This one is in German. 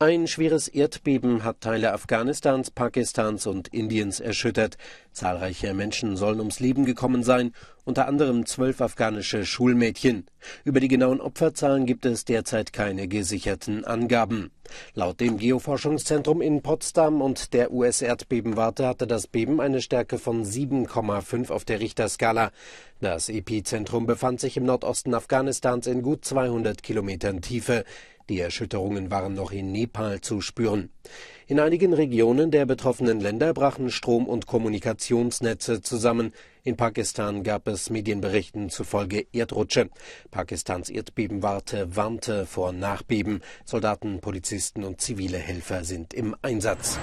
Ein schweres Erdbeben hat Teile Afghanistans, Pakistans und Indiens erschüttert. Zahlreiche Menschen sollen ums Leben gekommen sein, unter anderem zwölf afghanische Schulmädchen. Über die genauen Opferzahlen gibt es derzeit keine gesicherten Angaben. Laut dem Geoforschungszentrum in Potsdam und der US-Erdbebenwarte hatte das Beben eine Stärke von 7,5 auf der Richterskala. Das Epizentrum befand sich im Nordosten Afghanistans in gut 200 Kilometern Tiefe. Die Erschütterungen waren noch in Nepal zu spüren. In einigen Regionen der betroffenen Länder brachen Strom- und Kommunikationsnetze zusammen. In Pakistan gab es Medienberichten zufolge Erdrutsche. Pakistans Erdbebenwarte warnte vor Nachbeben. Soldaten, Polizisten und zivile Helfer sind im Einsatz.